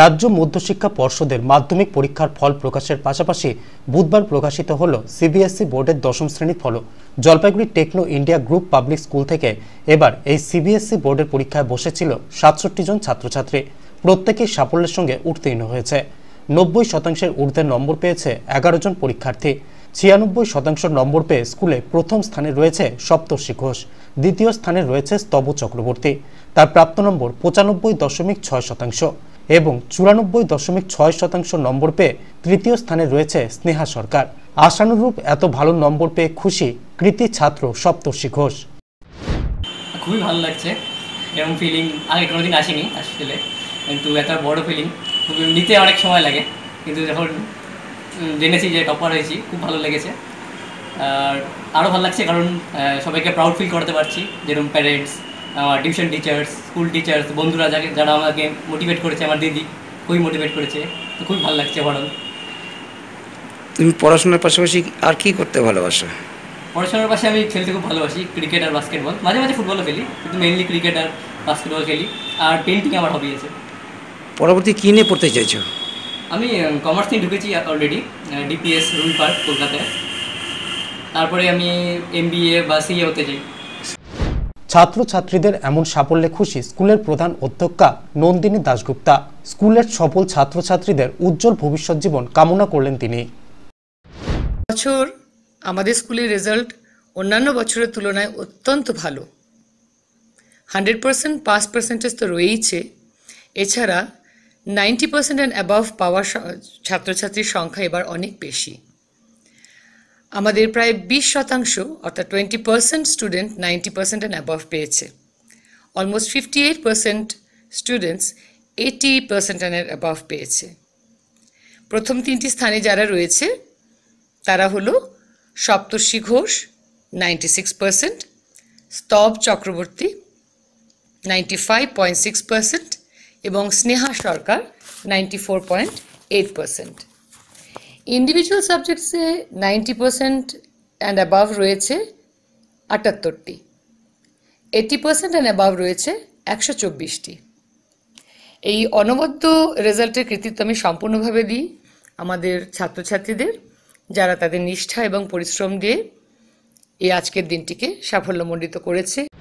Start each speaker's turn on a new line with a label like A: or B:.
A: রাজ্য মধ্যশিক্ষা পর্ষদের মাধ্যমিক পরীক্ষার ফল প্রকাশের পাশাপাশি বুধবার প্রকাশিত হল সিবিএসই বোর্ডের দশম শ্রেণীর ফল Jalpaiguri Techno India group public school থেকে এবার এই সিবিএসই বোর্ডের পরীক্ষায় বসেছিল সাতষট্টি জন ছাত্রছাত্রী প্রত্যেকেই সাফল্যের সঙ্গে উত্তীর্ণ হয়েছে নব্বই শতাংশের ঊর্ধ্বে নম্বর পেয়েছে এগারো জন পরীক্ষার্থী ছিয়ানব্বই শতাংশ নম্বর পেয়ে স্কুলে প্রথম স্থানে রয়েছে সপ্তর্ষি ঘোষ দ্বিতীয় স্থানে রয়েছে স্তব চক্রবর্তী তার প্রাপ্ত নম্বর পঁচানব্বই দশমিক ছয় শতাংশ এবং চুরানব্বই দশমিক ছয় শতাংশ নম্বর পেয়ে তৃতীয় স্থানে রয়েছে স্নেহা সরকার আশানুরূপ এত ভালো নম্বর পেয়ে খুশি কৃতি ছাত্র সপ্তর্ষি ঘোষ
B: খুবই ভালো লাগছে এরকম ফিলিং আগে কোনোদিন আসেনি আসলে কিন্তু এত বড় ফিলিং নিতে অনেক সময় লাগে কিন্তু যখন জেনেছি যে টপার হয়েছি খুব ভালো লেগেছে আর আরও ভালো লাগছে কারণ সবাইকে প্রাউড ফিল করাতে পারছি যেরকম প্যারেন্টস আমার টিউশন টিচার্স স্কুল টিচার্স বন্ধুরা যাকে যারা আমাকে মোটিভেট করেছে আমার দিদি খুবই মোটিভেট করেছে তো খুবই ভালো লাগছে পড়ানো
A: তুমি পড়াশোনার পাশাপাশি আর কি করতে ভালোবাসো
B: পড়াশোনার পাশে আমি খেলতে খুব ভালোবাসি ক্রিকেট আর বাস্কেটবল মাঝে মাঝে ফুটবলও খেলি কিন্তু মেনলি ক্রিকেট আর বাস্কেটবল খেলি আর পেন্টিং আমার হবি আছে
A: পরবর্তী কী নিয়ে পড়তে চাইছো
B: আমি কমার্স নিয়ে ঢুকেছি অলরেডি ডিপিএস রুল পার্ক কলকাতায় তারপরে আমি এম বা সিএ হতে চাই
A: ছাত্রছাত্রীদের এমন সাফল্যে খুশি স্কুলের প্রধান অধ্যক্ষা নন্দিনী দাশগুপ্তা স্কুলের সফল ছাত্রছাত্রীদের উজ্জ্বল ভবিষ্যৎ জীবন কামনা করলেন তিনি
C: বছর আমাদের স্কুলের রেজাল্ট অন্যান্য বছরের তুলনায় অত্যন্ত ভালো হান্ড্রেড পার্সেন্ট পাস পার্সেন্টেজ তো রয়েইছে এছাড়া নাইনটি পার্সেন্ট অ্যান্ড অ্যাবাভ পাওয়ার ছাত্রছাত্রীর সংখ্যা এবার অনেক বেশি আমাদের প্রায় বিশ শতাংশ অর্থাৎ twenty percent student ninety percent and above পেয়েছে almost fifty eight percent students eighty percent and above পেয়েছে প্রথম তিনটি স্থানে যারা রয়েছে তারা হলো Saptarshi Ghosh ninety six percent Stav Chakraborty ninety five point six percent এবং Sneha Sarkar ninety four point eight percent individual সাবজেক্টসে নাইনটি পার্সেন্ট অ্যান্ড অ্যাবাভ রয়েছে আটাত্তরটি এইটি পার্সেন্ট অ্যান্ড অ্যাবাভ রয়েছে একশো চব্বিশটি এই অনবদ্য রেজাল্টের কৃতিত্ব আমি সম্পূর্ণভাবে দিই আমাদের ছাত্রছাত্রীদের যারা তাদের নিষ্ঠা এবং পরিশ্রম দিয়ে এই আজকের দিনটিকে সাফল্যমণ্ডিত করেছে